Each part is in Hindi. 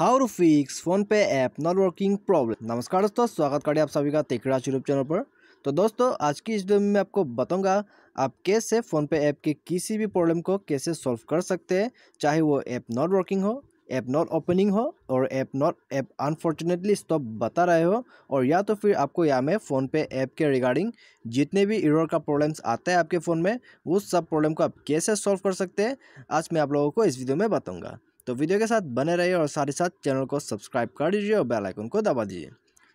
how to fix PhonePe app not working problem नमस्कार दोस्तों स्वागत करें आप सभी का तेकड़ा चुरूप चैनल पर तो दोस्तों आज की इस वीडियो में आपको बताऊंगा आप कैसे फ़ोन पे ऐप के किसी भी प्रॉब्लम को कैसे सॉल्व कर सकते हैं चाहे वो ऐप नॉट वर्किंग हो ऐप नॉट ओपनिंग हो और app not app unfortunately stop बता रहे हो और या तो फिर आपको यहाँ में फ़ोन पे ऐप के रिगार्डिंग जितने भी इरर का प्रॉब्लम्स आता है आपके फ़ोन में उस सब प्रॉब्लम को आप कैसे सॉल्व कर सकते हैं आज मैं आप लोगों को इस वीडियो में बताऊँगा तो वीडियो के साथ बने रहिए और साथ ही साथ चैनल को सब्सक्राइब कर दीजिए और बेल आइकन को दबा दीजिए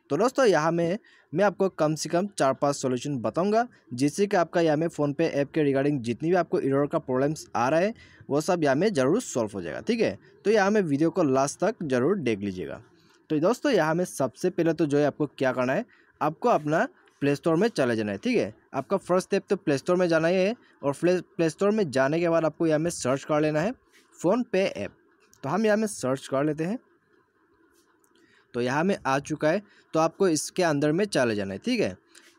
तो दोस्तों यहाँ में मैं आपको कम से कम चार पांच सॉल्यूशन बताऊंगा जिससे कि आपका यहाँ में फ़ोनपे ऐप के रिगार्डिंग जितनी भी आपको इरोर का प्रॉब्लम्स आ रहा है वो सब यहाँ में ज़रूर सॉल्व हो जाएगा ठीक है तो यहाँ में वीडियो को लास्ट तक ज़रूर देख लीजिएगा तो दोस्तों यहाँ में सबसे पहले तो जो है आपको क्या करना है आपको अपना प्ले स्टोर में चले जाना है ठीक है आपका फर्स्ट स्टेप तो प्ले स्टोर में जाना ही है और प्ले स्टोर में जाने के बाद आपको यहाँ में सर्च कर लेना है फ़ोन पे ऐप तो हम यहाँ में सर्च कर लेते हैं तो यहाँ में आ चुका है तो आपको इसके अंदर में चले जाना है ठीक है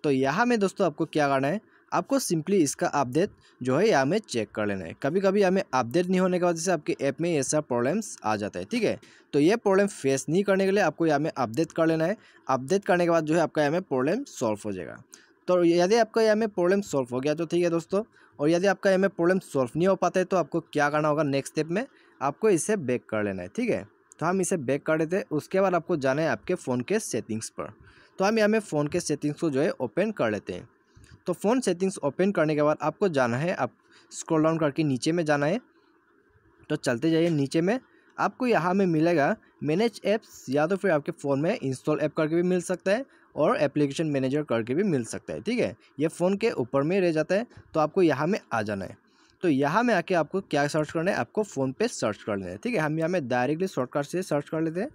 तो यहाँ में दोस्तों आपको क्या करना है आपको सिंपली इसका अपडेट जो है यहाँ में चेक कर लेना है कभी कभी यहाँ में अपडेट नहीं होने के वजह से आपके ऐप में ऐसा प्रॉब्लम्स आ जाता है ठीक है तो ये प्रॉब्लम फेस नहीं करने के लिए आपको यहाँ में अपडेट कर लेना है अपडेट करने के बाद जो है आपका यहाँ में प्रॉब्लम सॉल्व हो जाएगा तो यदि आपका यहाँ में प्रॉब्लम सॉल्व हो गया तो ठीक है दोस्तों और यदि आपका यहाँ में प्रॉब्लम सॉल्व नहीं हो पाता है तो आपको क्या करना होगा नेक्स्ट स्टेप में आपको इसे बैक कर लेना है ठीक है तो हम इसे बैक कर देते हैं उसके बाद आपको जाना है आपके फ़ोन के सेटिंग्स पर तो हम यहाँ में फ़ोन के सेटिंग्स को जो है ओपन कर लेते हैं तो फ़ोन सेटिंग्स ओपन करने के बाद आपको जाना है आप स्क्रॉल डाउन करके नीचे में जाना है तो चलते जाइए नीचे में आपको यहाँ में मिलेगा मैनेज ऐप्स या तो फिर आपके फ़ोन में इंस्टॉल ऐप करके भी मिल सकता है और एप्लीकेशन मैनेजर करके भी मिल सकता है ठीक है ये फ़ोन के ऊपर में रह जाता है तो आपको यहाँ में आ जाना है तो यहाँ में आके आपको क्या सर्च करना है आपको फ़ोनपे सर्च कर लेना है ठीक है हम यहाँ में डायरेक्टली शॉर्टकट से सर्च कर लेते हैं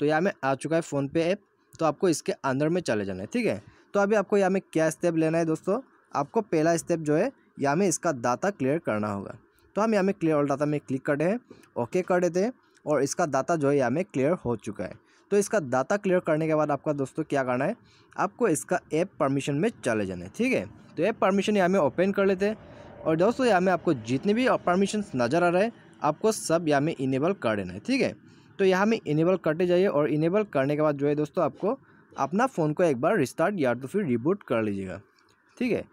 तो यहाँ में आ चुका है फ़ोनपे ऐप तो आपको इसके अंदर में चले जाना है ठीक है तो अभी आपको यहाँ में क्या स्टेप लेना है दोस्तों आपको पहला स्टेप जो है यहाँ में इसका डाटा क्लियर करना होगा तो हम यहाँ में क्लियर ऑल डाटा में क्लिक कर रहे हैं ओके कर देते हैं और इसका डाटा जो है यहाँ में क्लियर हो चुका है तो इसका डाटा क्लियर करने के बाद आपका दोस्तों क्या करना है आपको इसका ऐप परमिशन में चले जाना है ठीक है तो ऐप परमिशन यहाँ में ओपन कर लेते हैं और दोस्तों यहाँ में आपको जितने भी परमिशन नज़र आ रहा है आपको सब यहाँ में इनेबल कर देना है ठीक है तो यहाँ में इनेबल करते जाइए और इनेबल करने के बाद जो है दोस्तों आपको अपना फ़ोन को एक बार रिस्टार्ट या तो फिर रिबूट कर लीजिएगा ठीक है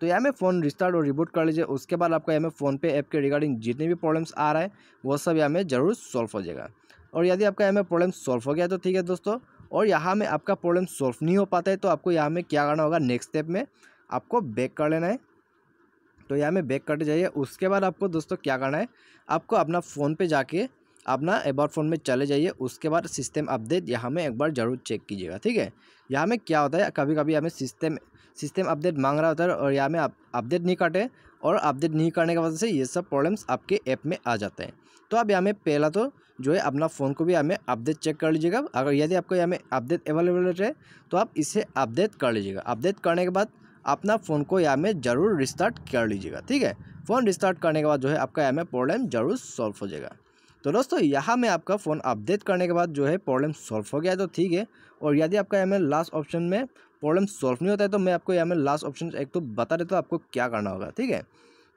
तो यहाँ में फ़ोन रिस्टार्ट और रिबूट कर लीजिए उसके बाद आपका यहाँ में फ़ोन पे ऐप के रिगार्डिंग जितने भी प्रॉब्लम्स आ रहा है वो सब यहाँ में ज़रूर सॉल्व हो जाएगा और यदि आपका यहाँ में प्रॉब्लम सॉल्व हो गया तो ठीक है दोस्तों और यहाँ में आपका प्रॉब्लम सॉल्व नहीं हो पाता है तो आपको यहाँ में क्या करना होगा नेक्स्ट स्टेप में आपको बैक कर लेना है तो यहाँ में बैक कट जाइए उसके बाद आपको दोस्तों क्या करना है आपको अपना फ़ोन पे जाके अपना बार फ़ोन में चले जाइए उसके बाद सिस्टम अपडेट यहाँ में एक बार ज़रूर चेक कीजिएगा ठीक है यहाँ में क्या होता है कभी कभी हमें सिस्टम सिस्टम अपडेट मांग रहा होता है और यहाँ में आप अपडेट नहीं काटे और अपडेट नहीं करने की वजह से ये सब प्रॉब्लम्स आपके ऐप में आ जाते हैं तो आप यहाँ में पहला तो जो है अपना फ़ोन को भी हमें अपडेट चेक कर लीजिएगा अगर यदि आपको यहाँ में अपडेट अवेलेबल है तो आप इसे अपडेट कर लीजिएगा अपडेट करने के बाद अपना फ़ोन को या में ज़रूर रिस्टार्ट कर लीजिएगा ठीक है फ़ोन रिस्टार्ट करने के बाद जो है आपका या में प्रॉब्लम ज़रूर सॉल्व हो जाएगा तो दोस्तों यहाँ में आपका फ़ोन अपडेट करने के बाद जो है प्रॉब्लम सॉल्व हो गया तो ठीक है और यदि आपका या में लास्ट ऑप्शन में प्रॉब्लम सॉल्व नहीं होता है तो मैं आपको या में लास्ट ऑप्शन एक तो बता देता हूँ आपको क्या करना होगा ठीक है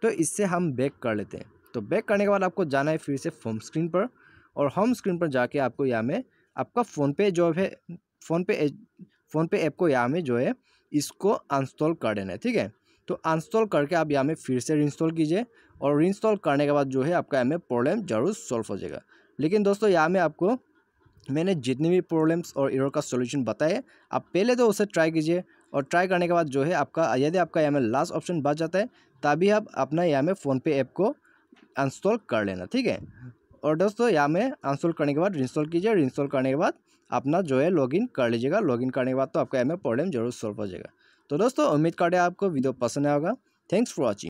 तो इससे हम बैक कर लेते हैं तो बैक करने के बाद आपको जाना है फिर से होम स्क्रीन पर और होम स्क्रीन पर जाके आपको या में आपका फ़ोन पे जो है फ़ोन पे फ़ोन पे ऐप को यहाँ में जो है इसको अनस्टॉल कर देना है ठीक है तो अनस्टॉल करके आप यहाँ में फिर से इंस्टॉल कीजिए और इंस्टॉल करने के बाद जो है आपका यहाँ में प्रॉब्लम जरूर सॉल्व हो जाएगा लेकिन दोस्तों यहाँ में आपको मैंने जितने भी प्रॉब्लम्स और इरो का सोल्यूशन बताया आप पहले तो उसे ट्राई कीजिए और ट्राई करने के बाद जो है आपका यदि आपका यहाँ में लास्ट ऑप्शन बच जाता है तभी आप अपना यहाँ में फ़ोनपे ऐप को इंस्टॉल कर लेना ठीक है और दोस्तों यहाँ में अनसोल्व करने के बाद इंस्टॉल कीजिए इंस्टॉल करने के बाद अपना जो है लॉगिन कर लीजिएगा लॉगिन करने के बाद तो आपका यहाँ में प्रॉब्लम जरूर सॉल्व हो जाएगा तो दोस्तों उम्मीद करते हैं आपको वीडियो पसंद आएगा थैंक्स फॉर वॉचिंग